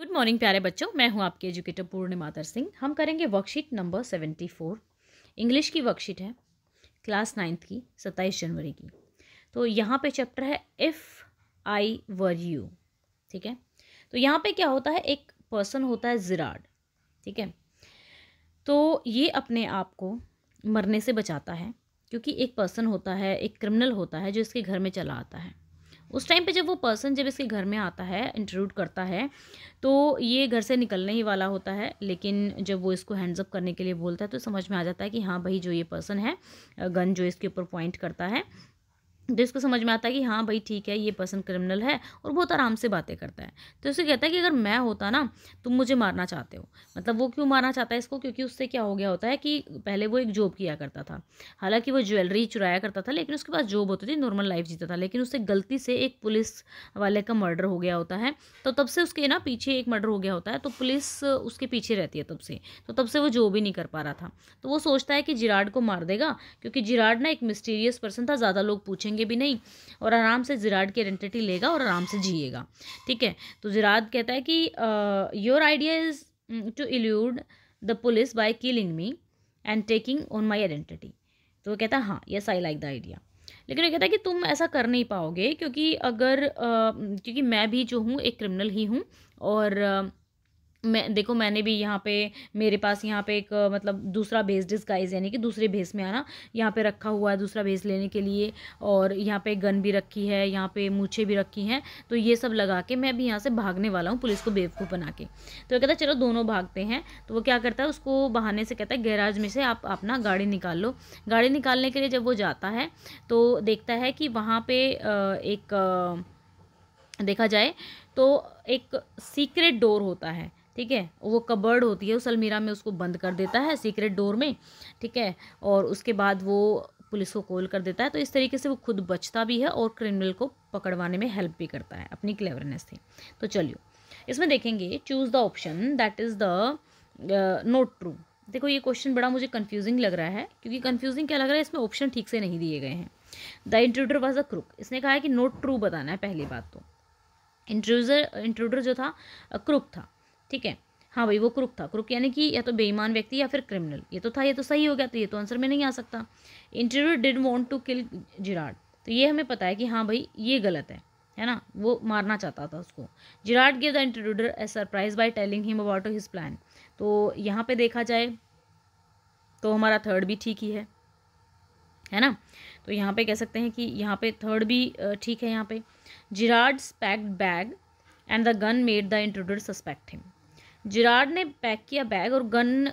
Good morning प्यारे बच्चों मैं हूं आपके एजुकेटर पूर्णिमातर सिंह हम करेंगे worksheet number seventy four English की वर्कशीट है क्लास नाइन्थ की सत्ताईस जनवरी की तो यहाँ पे चैप्टर है इफ़ आई वर यू ठीक है तो यहाँ पे क्या होता है एक पर्सन होता है जिराड ठीक है तो ये अपने आप को मरने से बचाता है क्योंकि एक पर्सन होता है एक क्रिमिनल होता है जो इसके घर में चला आता है उस टाइम पे जब वो पर्सन जब इसके घर में आता है इंट्रोड करता है तो ये घर से निकलने ही वाला होता है लेकिन जब वो इसको हैंड्सअप करने के लिए बोलता है तो समझ में आ जाता है कि हाँ भाई जो ये पर्सन है गन जो इसके ऊपर पॉइंट करता है तो इसको समझ में आता है कि हाँ भाई ठीक है ये पर्सन क्रिमिनल है और बहुत आराम से बातें करता है तो उसे कहता है कि अगर मैं होता ना तुम मुझे मारना चाहते हो मतलब वो क्यों मारना चाहता है इसको क्योंकि उससे क्या हो गया होता है कि पहले वो एक जॉब किया करता था हालांकि वो ज्वेलरी चुराया करता था लेकिन उसके पास जॉब होती थी नॉर्मल लाइफ जीता था लेकिन उससे गलती से एक पुलिस वाले का मर्डर हो गया होता है तो तब से उसके ना पीछे एक मर्डर हो गया होता है तो पुलिस उसके पीछे रहती है तब से तो तब से वो जॉब ही नहीं कर पा रहा था तो वो सोचता है कि जिराड को मार देगा क्योंकि जिराड ना एक मिस्टीरियस पर्सन था ज़्यादा लोग पूछेंगे मारेंगे भी नहीं और आराम से जिराड की आइडेंटिटी लेगा और आराम से जिएगा ठीक है तो जिराड कहता है कि your idea is to elude the police by killing me and taking on my identity तो वो कहता है हाँ yes I like the idea लेकिन वो कहता है कि तुम ऐसा कर नहीं पाओगे क्योंकि अगर uh, क्योंकि मैं भी जो हूँ एक क्रिमिनल ही हूँ और मैं देखो मैंने भी यहाँ पे मेरे पास यहाँ पे एक मतलब दूसरा भेस डिस्काइज यानी कि दूसरे भेस में आना यहाँ पे रखा हुआ है दूसरा भेस लेने के लिए और यहाँ पे गन भी रखी है यहाँ पे मूछे भी रखी हैं तो ये सब लगा के मैं भी यहाँ से भागने वाला हूँ पुलिस को बेवकूफ़ बना के तो कहता है चलो दोनों भागते हैं तो वो क्या करता है उसको बहाने से कहता है गैराज में से आप अपना गाड़ी निकाल लो गाड़ी निकालने के लिए जब वो जाता है तो देखता है कि वहाँ पर एक देखा जाए तो एक सीक्रेट डोर होता है ठीक है वो कबर्ड होती है उस अलमीरा में उसको बंद कर देता है सीक्रेट डोर में ठीक है और उसके बाद वो पुलिस को कॉल कर देता है तो इस तरीके से वो खुद बचता भी है और क्रिमिनल को पकड़वाने में हेल्प भी करता है अपनी क्लेवरनेस से तो चलियो इसमें देखेंगे choose the option that is the not true देखो ये क्वेश्चन बड़ा मुझे कन्फ्यूजिंग लग रहा है क्योंकि कन्फ्यूजिंग क्या लग रहा है इसमें ऑप्शन ठीक से नहीं दिए गए हैं the intruder was a crook इसने कहा है कि नोट ट्रू बताना है पहली बात तो इंट्रूजर इंट्रूडर जो था क्रुक था ठीक है हाँ भाई वो क्रुक था क्रुक यानी कि या तो बेईमान व्यक्ति या फिर क्रिमिनल ये तो था ये तो सही हो गया तो ये तो आंसर में नहीं आ सकता intruder did want to kill Gerard तो ये हमें पता है कि हाँ भाई ये गलत है है ना वो मारना चाहता था उसको Gerard give the intruder a surprise by telling him about his plan तो यहाँ पे देखा जाए तो हमारा थर्ड भी ठीक ही है है ना तो यहाँ पे कह सकते हैं कि यहाँ पे थर्ड भी ठीक है यहाँ पे Gerard's packed bag and the gun made the intruder suspect him Gerard ने पैक किया बैग और गन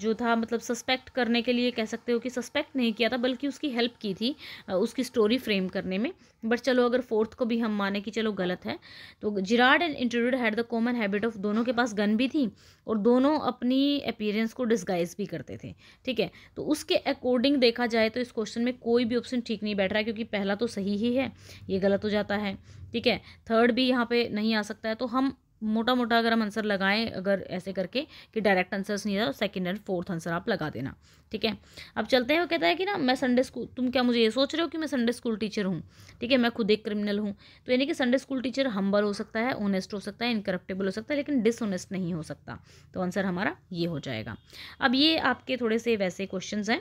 जो था मतलब सस्पेक्ट करने के लिए कह सकते हो कि सस्पेक्ट नहीं किया था बल्कि उसकी हेल्प की थी उसकी स्टोरी फ्रेम करने में बट चलो अगर फोर्थ को भी हम माने कि चलो गलत है तो Gerard and intruder had the common habit of दोनों के पास गन भी थी और दोनों अपनी अपीयरेंस को डिस्गाइज भी करते थे ठीक है तो उसके अकॉर्डिंग देखा जाए तो इस क्वेश्चन में कोई भी ऑप्शन ठीक नहीं बैठ रहा है क्योंकि पहला तो सही ही है ये गलत हो जाता है ठीक है थर्ड भी यहाँ पे नहीं आ सकता है तो हम मोटा मोटा अगर हम आंसर लगाएं अगर ऐसे करके कि डायरेक्ट आंसर नहीं था सेकेंड एंड फोर्थ आंसर आप लगा देना ठीक है अब चलते हैं वो कहता है कि ना मैं संडे स्कूल तुम क्या मुझे ये सोच रहे हो कि मैं संडे स्कूल टीचर हूँ ठीक है मैं खुद एक क्रिमिनल हूँ तो यानी कि संडे स्कूल टीचर हम्बल हो सकता है ऑनेस्ट हो सकता है इनकरप्टेबल हो सकता है लेकिन डिसऑनेस्ट नहीं हो सकता तो आंसर हमारा ये हो जाएगा अब ये आपके थोड़े से वैसे क्वेश्चन हैं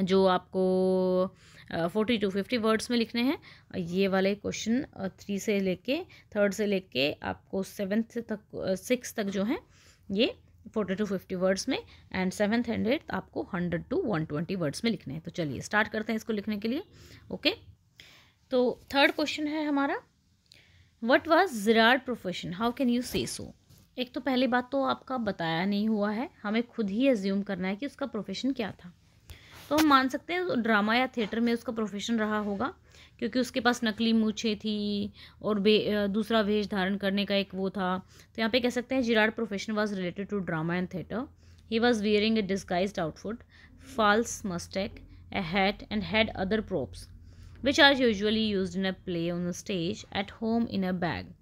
जो आपको फोर्टी टू फिफ्टी वर्ड्स में लिखने हैं ये वाले क्वेश्चन थ्री से लेके थर्ड से लेके आपको सेवन्थ तक सिक्स तक जो है ये फोर्टी टू फिफ्टी वर्ड्स में एंड सेवन्थ एंड एट आपको hundred to one twenty words में लिखने हैं तो चलिए स्टार्ट करते हैं इसको लिखने के लिए ओके तो थर्ड क्वेश्चन है हमारा what was Gerard profession how can you say so एक तो पहली बात तो आपका बताया नहीं हुआ है हमें खुद ही एज्यूम करना है कि उसका प्रोफेशन क्या था तो हम मान सकते हैं ड्रामा या थिएटर में उसका प्रोफेशन रहा होगा क्योंकि उसके पास नकली मूछे थी और बे, दूसरा वेश धारण करने का एक वो था तो यहाँ पे कह सकते हैं Gerard profession was related to drama and theatre he was wearing a disguise outfit false mustache a hat and had other props which are usually use in a play on stage at home in a bag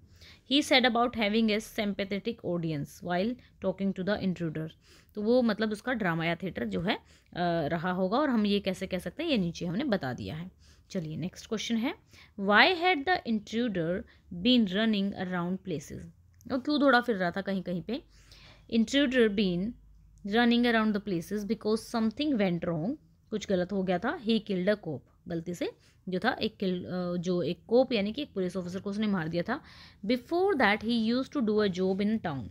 he said about having a sympathetic audience while talking to the intruder तो वो मतलब उसका drama या theatre जो है रहा होगा और हम ये कैसे कह सकते हैं ये नीचे हमने बता दिया है चलिए नेक्स्ट क्वेश्चन है why had the intruder been running around places और क्यों दौड़ा फिर रहा था कहीं कहीं पे intruder been running around the places because something went wrong कुछ गलत हो गया था ही किल्ड अ कोप गलती से जो था एक किल जो एक कोप यानी कि एक पुलिस ऑफिसर को उसने मार दिया था before that he used to do a job in town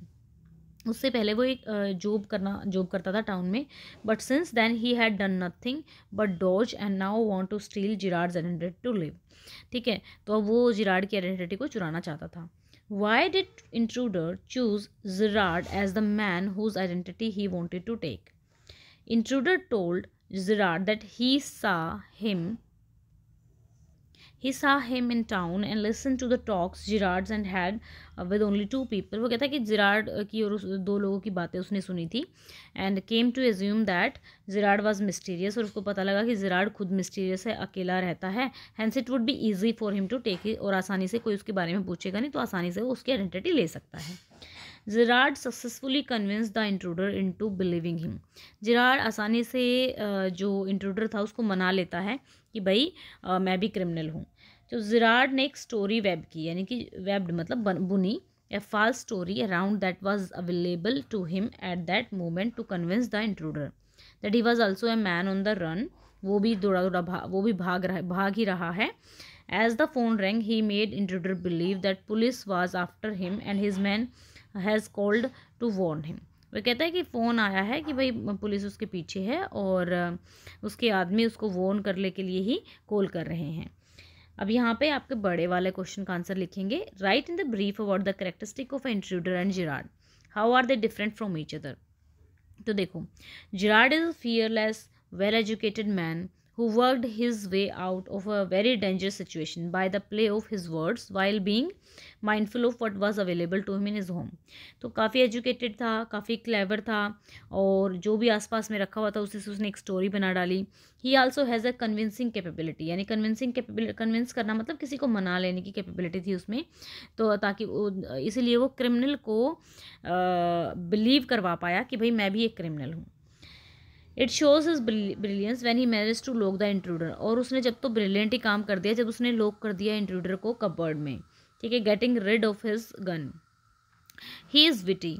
उससे पहले वो एक जॉब करना जॉब करता था टाउन में but since then he had done nothing but dodge and now want to steal Gerard identity to live ठीक है तो अब वो जिराड की आइडेंटिटी को चुराना चाहता था why did intruder choose Gerard as the man whose identity he wanted to take intruder told Gerard that he saw him he saw him in town and listen to the talks Gerard's and had with only two people वो कहता है कि Gerard uh, की और उस दो लोगों की बातें उसने सुनी थी and came to assume that Gerard was mysterious और उसको पता लगा कि Gerard खुद मिस्टीरियस है अकेला रहता है it it would be easy for him to take और आसानी से कोई उसके बारे में पूछेगा नहीं तो आसानी से वो उसकी आइडेंटिटी ले सकता है Gerard successfully convince the intruder to believing him Gerard आसानी से जो इंट्रूडर था उसको मना लेता है कि भाई मैं भी क्रिमिनल हूँ तो जिराड ने एक स्टोरी वेब की यानी कि वेब्ड मतलब बुनी a false story around that was available to him at that moment to convince the intruder that he was also a man on the run वो भी दौड़ा दौड़ा भाग वो भी भाग रहा भाग ही रहा है as the phone rang he made intruder believe that police was after him and his man has called to warn him वो कहता है कि फ़ोन आया है कि भाई पुलिस उसके पीछे है और उसके आदमी उसको वॉर्न करने के लिए ही कॉल कर रहे हैं अब यहाँ पे आपके बड़े वाले क्वेश्चन का आंसर लिखेंगे write in the brief about the characteristic of intruder and Gerard how are they different from each other तो देखो Gerard is fearless well educated man who worked his way out of a very dangerous situation by the play of his words while being mindful of what was available to him in his home तो काफ़ी educated था काफ़ी clever था और जो भी आसपास में रखा हुआ था उसी से उसने एक स्टोरी बना डाली he also has a convincing capability यानी कन्विंसिंग कैपेबिल कन्विंस करना मतलब किसी को मना लेने की कैपेबिलिटी थी उसमें तो ताकि इसीलिए वो क्रिमिनल को बिलीव करवा पाया कि भाई मैं भी एक क्रिमिनल हूँ it shows his brilliance when he मैरिज टू लोक द इंट्रूडर और उसने जब तो ब्रिलियंट ही काम कर दिया जब उसने लोक कर दिया इंट्रूडर को कबर्ड में ठीक है getting rid of his gun he is witty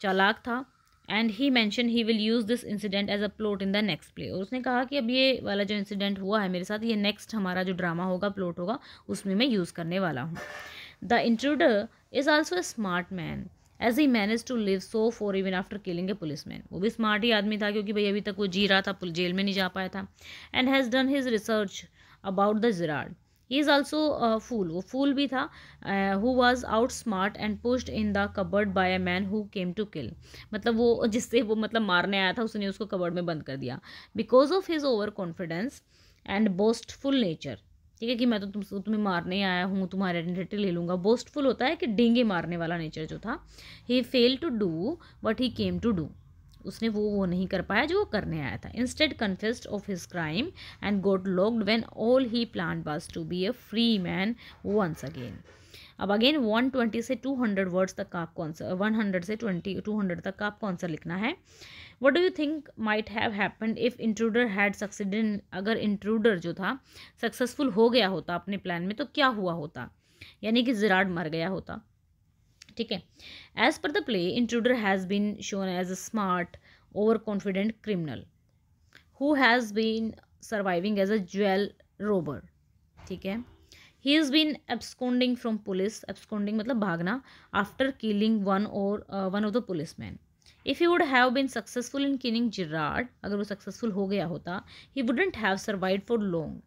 चालाक था and he mentioned he will use this incident as a plot in the next play और उसने कहा कि अब ये वाला जो इंसिडेंट हुआ है मेरे साथ ये नेक्स्ट हमारा जो ड्रामा होगा प्लॉट होगा उसमें मैं यूज़ करने वाला हूँ the intruder is also a smart man as he manage to live so far even after killing a police man वो भी स्मार्ट ही आदमी था क्योंकि भाई अभी तक वो जी रहा था जेल में नहीं जा पाया था and has done his research about the Gerard he is also fool वो फूल भी था who was outsmart and pushed in the cupboard by a man who came to kill मतलब वो जिससे वो मतलब मारने आया था उसने उसको कबर्ड में बंद कर दिया because of his over confidence and boastful nature ठीक है कि मैं तो तुम तुम्हें मारने आया हूँ तुम्हारी आइडेंटिटी ले लूँगा बोस्टफुल होता है कि डेंगे मारने वाला नेचर जो था he fail to do what he came to do उसने वो वो नहीं कर पाया जो वो करने आया था instead confessed of his crime and got locked when all he plan was to be a free man once again अब अगेन वन ट्वेंटी से टू हंड्रेड वर्ड्स तक का आपको आंसर वन हंड्रेड से ट्वेंटी टू हंड्रेड तक का आपको आंसर लिखना है what do you think might have happened if intruder had succeeded अगर इंट्रूडर जो था सक्सेसफुल हो गया होता अपने प्लान में तो क्या हुआ होता यानी कि जिराड मर गया होता ठीक है as per the play intruder has been shown as a smart over confident criminal who has been surviving as a jewel robber ठीक है he is been absconding from police absconding मतलब भागना आफ्टर किलिंग वन और one of the police man if you would have been successful in killing Gerard अगर वो successful हो गया होता he wouldn't have survive for long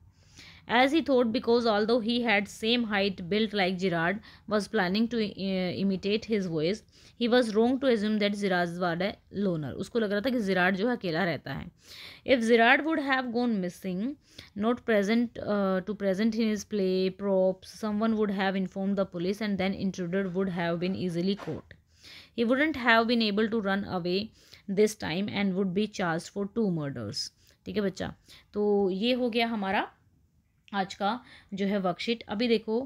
as he thought because all दो he had same height built like Gerard was planning to imitate his voice he was wrong to assume that Gerard was a loner उसको लग रहा था कि Gerard जो है अकेला रहता है if Gerard would have gone missing not present to present in his play props some one would have inform the police and then intruder would have been easily caught He wouldn't have been able to run away this time and would be charged for two murders. ठीक है बच्चा तो ये हो गया हमारा आज का जो है वर्कशीट अभी देखो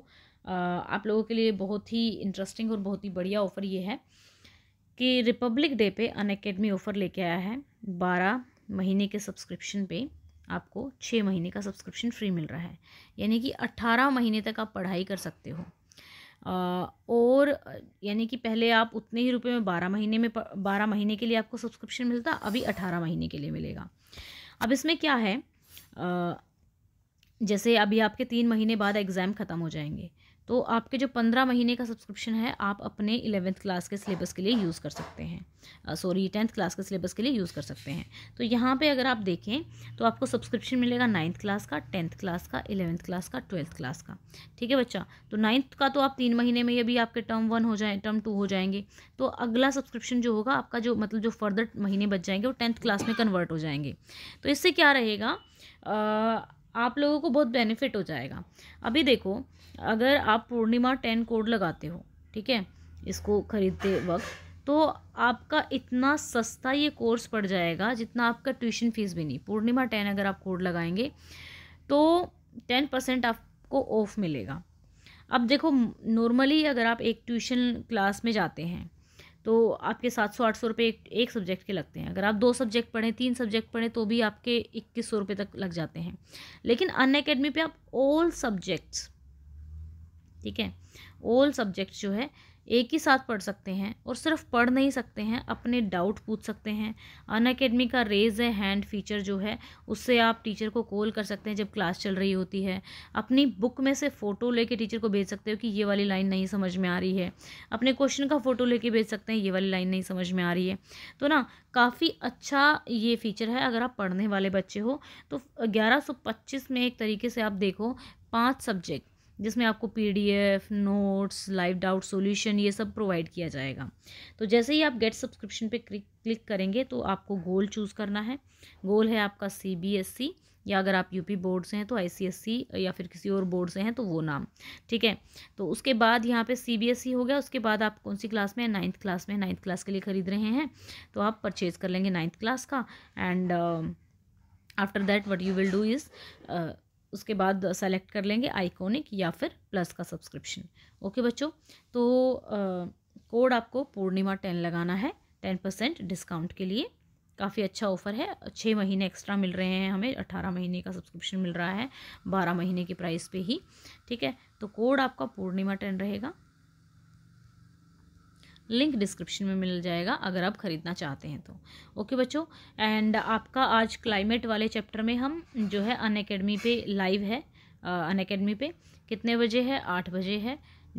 आप लोगों के लिए बहुत ही इंटरेस्टिंग और बहुत ही बढ़िया ऑफ़र ये है कि रिपब्लिक डे पे अन अकेडमी ऑफ़र लेके आया है बारह महीने के सब्सक्रिप्शन पे आपको छः महीने का सब्सक्रिप्शन फ्री मिल रहा है यानी कि अट्ठारह महीने तक आप पढ़ाई कर सकते हो और यानी कि पहले आप उतने ही रुपए में बारह महीने में बारह महीने के लिए आपको सब्सक्रिप्शन मिलता अभी अठारह महीने के लिए मिलेगा अब इसमें क्या है जैसे अभी आपके तीन महीने बाद एग्ज़ाम ख़त्म हो जाएंगे तो आपके जो पंद्रह महीने का सब्सक्रिप्शन है आप अपने इलेवेंथ क्लास के सिलेबस के लिए यूज़ कर सकते हैं सॉरी टेंथ क्लास के सिलेबस के लिए यूज़ कर सकते हैं तो यहाँ पे अगर आप देखें तो आपको सब्सक्रिप्शन मिलेगा नाइन्थ क्लास का टेंथ क्लास का इलेवेंथ क्लास का ट्वेल्थ क्लास का ठीक है बच्चा तो नाइन्थ का तो आप तीन महीने में ये भी आपके टर्म वन हो जाए टर्म टू हो जाएंगे तो अगला सब्सक्रिप्शन जो होगा आपका जो मतलब जो फर्दर महीने बच जाएंगे वो टेंथ क्लास में कन्वर्ट हो जाएंगे तो इससे क्या रहेगा आप लोगों को बहुत बेनिफिट हो जाएगा अभी देखो अगर आप पूर्णिमा टेन कोड लगाते हो ठीक है इसको ख़रीदते वक्त तो आपका इतना सस्ता ये कोर्स पड़ जाएगा जितना आपका ट्यूशन फीस भी नहीं पूर्णिमा टेन अगर आप कोड लगाएंगे तो टेन परसेंट आपको ऑफ मिलेगा अब देखो नॉर्मली अगर आप एक ट्यूशन क्लास में जाते हैं तो आपके सात सौ आठ सौ रुपये एक, एक सब्जेक्ट के लगते हैं अगर आप दो सब्जेक्ट पढ़ें तीन सब्जेक्ट पढ़ें तो भी आपके इक्कीस सौ रुपये तक लग जाते हैं लेकिन अन अकेडमी पर आप ऑल सब्जेक्ट्स ठीक है ऑल सब्जेक्ट्स जो है एक ही साथ पढ़ सकते हैं और सिर्फ पढ़ नहीं सकते हैं अपने डाउट पूछ सकते हैं अन अकेडमी का रेज है हैंड फीचर जो है उससे आप टीचर को कॉल कर सकते हैं जब क्लास चल रही होती है अपनी बुक में से फ़ोटो लेके टीचर को भेज सकते हो कि ये वाली लाइन नहीं समझ में आ रही है अपने क्वेश्चन का फ़ोटो लेके भेज सकते हैं ये वाली लाइन नहीं समझ में आ रही है तो ना काफ़ी अच्छा ये फीचर है अगर आप पढ़ने वाले बच्चे हो तो ग्यारह में एक तरीके से आप देखो पाँच सब्जेक्ट जिसमें आपको PDF notes live doubt solution ये सब प्रोवाइड किया जाएगा तो जैसे ही आप गेट सब्सक्रिप्शन पे क्लिक करेंगे तो आपको गोल चूज़ करना है गोल है आपका सी e या अगर आप यूपी बोर्ड से हैं तो आईसीएससी e या फिर किसी और बोर्ड से हैं तो वो नाम ठीक है तो उसके बाद यहाँ पे सीबीएसई e हो गया उसके बाद आप कौन सी क्लास में नाइन्थ क्लास में नाइन्थ क्लास के लिए ख़रीद रहे हैं तो आप परचेज़ कर लेंगे नाइन्थ क्लास का and after that what you will do is उसके बाद सेलेक्ट कर लेंगे आइकॉनिक या फिर प्लस का सब्सक्रिप्शन ओके बच्चों तो कोड आपको पूर्णिमा टेन लगाना है टेन परसेंट डिस्काउंट के लिए काफ़ी अच्छा ऑफ़र है छः महीने एक्स्ट्रा मिल रहे हैं हमें अट्ठारह महीने का सब्सक्रिप्शन मिल रहा है बारह महीने के प्राइस पे ही ठीक है तो कोड आपका पूर्णिमा टेन रहेगा लिंक डिस्क्रिप्शन में मिल जाएगा अगर आप ख़रीदना चाहते हैं तो ओके बच्चों एंड आपका आज क्लाइमेट वाले चैप्टर में हम जो है अन अकेडमी पे लाइव है अन अकेडमी पे कितने बजे है आठ बजे है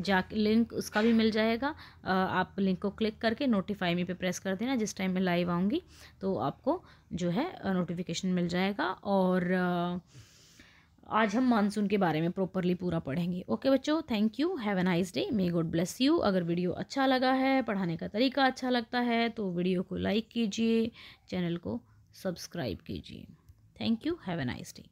जा लिंक उसका भी मिल जाएगा आप लिंक को क्लिक करके नोटिफाई मी पे प्रेस कर देना जिस टाइम मैं लाइव आऊँगी तो आपको जो है नोटिफिकेशन मिल जाएगा और आज हम मानसून के बारे में प्रॉपरली पूरा पढ़ेंगे ओके बच्चों thank you have a nice day may God bless you अगर वीडियो अच्छा लगा है पढ़ाने का तरीका अच्छा लगता है तो वीडियो को लाइक कीजिए चैनल को सब्सक्राइब कीजिए thank you have a nice day